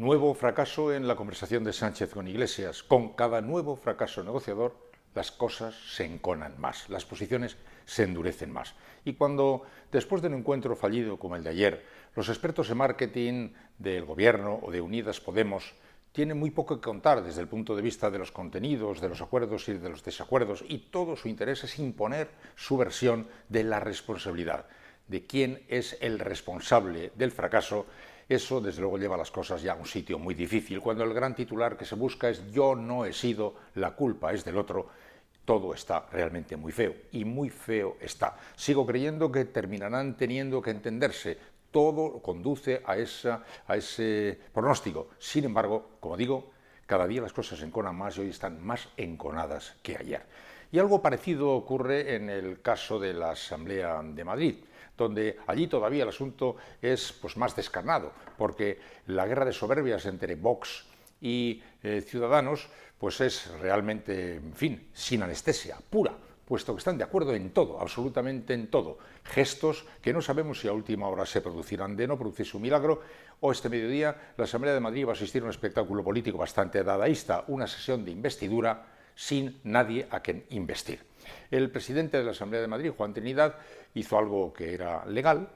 Nuevo fracaso en la conversación de Sánchez con Iglesias. Con cada nuevo fracaso negociador, las cosas se enconan más, las posiciones se endurecen más. Y cuando, después de un encuentro fallido como el de ayer, los expertos en marketing del Gobierno o de Unidas Podemos tienen muy poco que contar desde el punto de vista de los contenidos, de los acuerdos y de los desacuerdos, y todo su interés es imponer su versión de la responsabilidad, de quién es el responsable del fracaso eso, desde luego, lleva las cosas ya a un sitio muy difícil, cuando el gran titular que se busca es yo no he sido, la culpa es del otro, todo está realmente muy feo, y muy feo está. Sigo creyendo que terminarán teniendo que entenderse, todo conduce a, esa, a ese pronóstico. Sin embargo, como digo, cada día las cosas se enconan más y hoy están más enconadas que ayer. Y algo parecido ocurre en el caso de la Asamblea de Madrid, donde allí todavía el asunto es pues, más descarnado, porque la guerra de soberbias entre Vox y eh, Ciudadanos pues es realmente, en fin, sin anestesia, pura puesto que están de acuerdo en todo, absolutamente en todo. Gestos que no sabemos si a última hora se producirán de no producirse un milagro, o este mediodía la Asamblea de Madrid va a asistir a un espectáculo político bastante dadaísta, una sesión de investidura sin nadie a quien investir. El presidente de la Asamblea de Madrid, Juan Trinidad, hizo algo que era legal,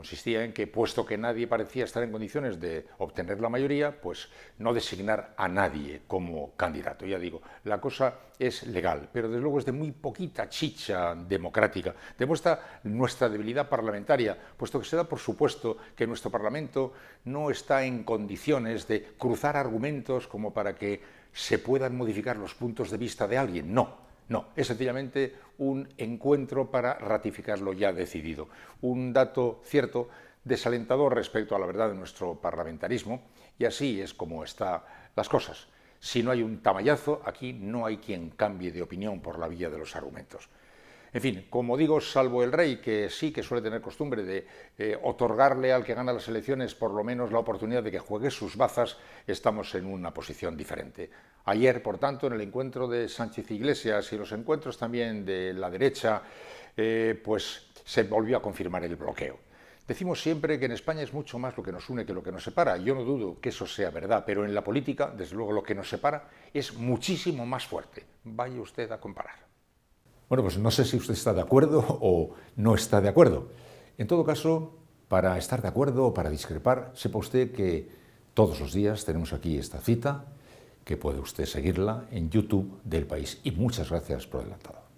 consistía en que, puesto que nadie parecía estar en condiciones de obtener la mayoría, pues no designar a nadie como candidato. Ya digo, la cosa es legal, pero desde luego es de muy poquita chicha democrática. Demuestra nuestra debilidad parlamentaria, puesto que se da por supuesto que nuestro Parlamento no está en condiciones de cruzar argumentos como para que se puedan modificar los puntos de vista de alguien. No no, es sencillamente un encuentro para ratificar lo ya decidido. Un dato cierto desalentador respecto a la verdad de nuestro parlamentarismo, y así es como están las cosas. Si no hay un tamallazo, aquí no hay quien cambie de opinión por la vía de los argumentos. En fin, como digo, salvo el rey, que sí que suele tener costumbre de eh, otorgarle al que gana las elecciones por lo menos la oportunidad de que juegue sus bazas, estamos en una posición diferente. Ayer, por tanto, en el encuentro de Sánchez Iglesias y los encuentros también de la derecha, eh, pues se volvió a confirmar el bloqueo. Decimos siempre que en España es mucho más lo que nos une que lo que nos separa. Yo no dudo que eso sea verdad, pero en la política, desde luego, lo que nos separa es muchísimo más fuerte. Vaya usted a comparar. Bueno, pues no sé si usted está de acuerdo o no está de acuerdo. En todo caso, para estar de acuerdo o para discrepar, sepa usted que todos los días tenemos aquí esta cita, que puede usted seguirla en YouTube del país. Y muchas gracias por adelantado.